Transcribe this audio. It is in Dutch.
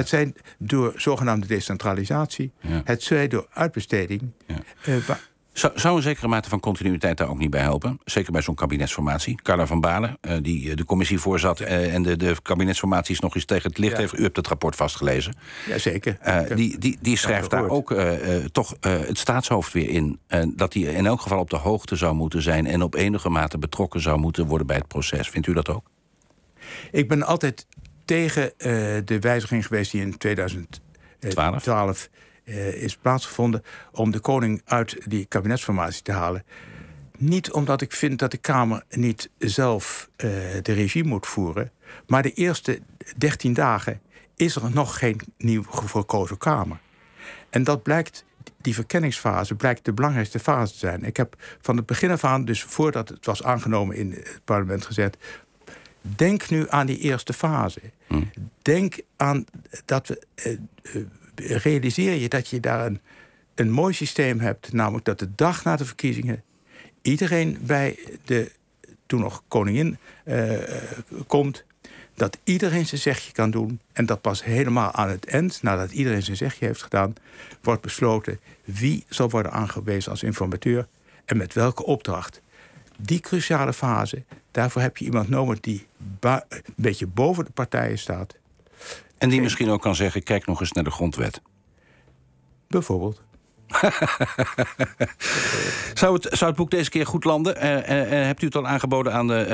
Het zijn door zogenaamde decentralisatie. Het zijn door uitbesteding. Eh, zou, zou, een zekere mate van continuïteit daar ook niet bij helpen? Zeker bij zo'n kabinetsformatie. Carla van Balen, eh, die eh, de commissie voorzat en de, de kabinetsformaties nog eens tegen het licht heeft. U hebt het rapport vastgelezen. Jazeker. Uh, die, die, die schrijft daar ook toch het staatshoofd weer in. dat hij in elk geval op de hoogte zou moeten zijn en op enige mate betrokken zou moeten worden bij het proces. Vindt u dat ook? Ik ben altijd tegen eh, de wijziging geweest die in 2012 eh, is plaatsgevonden om de koning uit die kabinetsformatie te halen. Niet omdat ik vind dat de Kamer niet zelf eh, de regie moet voeren. Maar de eerste 13 dagen is er nog geen nieuw gekozen Kamer. En dat blijkt, die verkenningsfase blijkt de belangrijkste fase te zijn. Ik heb van het begin af aan, dus voordat het was aangenomen in het parlement gezet. Denk nu aan die eerste fase. Hmm. Denk aan dat we. Eh, eh, realiseer je dat je daar een, mooi systeem hebt. Namelijk dat de dag na de verkiezingen. iedereen bij de toen nog koningin eh, komt. Dat iedereen zijn zegje kan doen. En dat pas helemaal aan het eind, nadat iedereen zijn zegje heeft gedaan. wordt besloten wie zal worden aangewezen als informateur. en met welke opdracht die cruciale fase, Daarvoor heb je iemand nodig die een beetje boven de partijen staat. En die misschien ook kan zeggen: kijk nog eens naar de grondwet. Bijvoorbeeld. zou, het, zou het boek deze keer goed landen? Uh, hebt u het al aangeboden aan de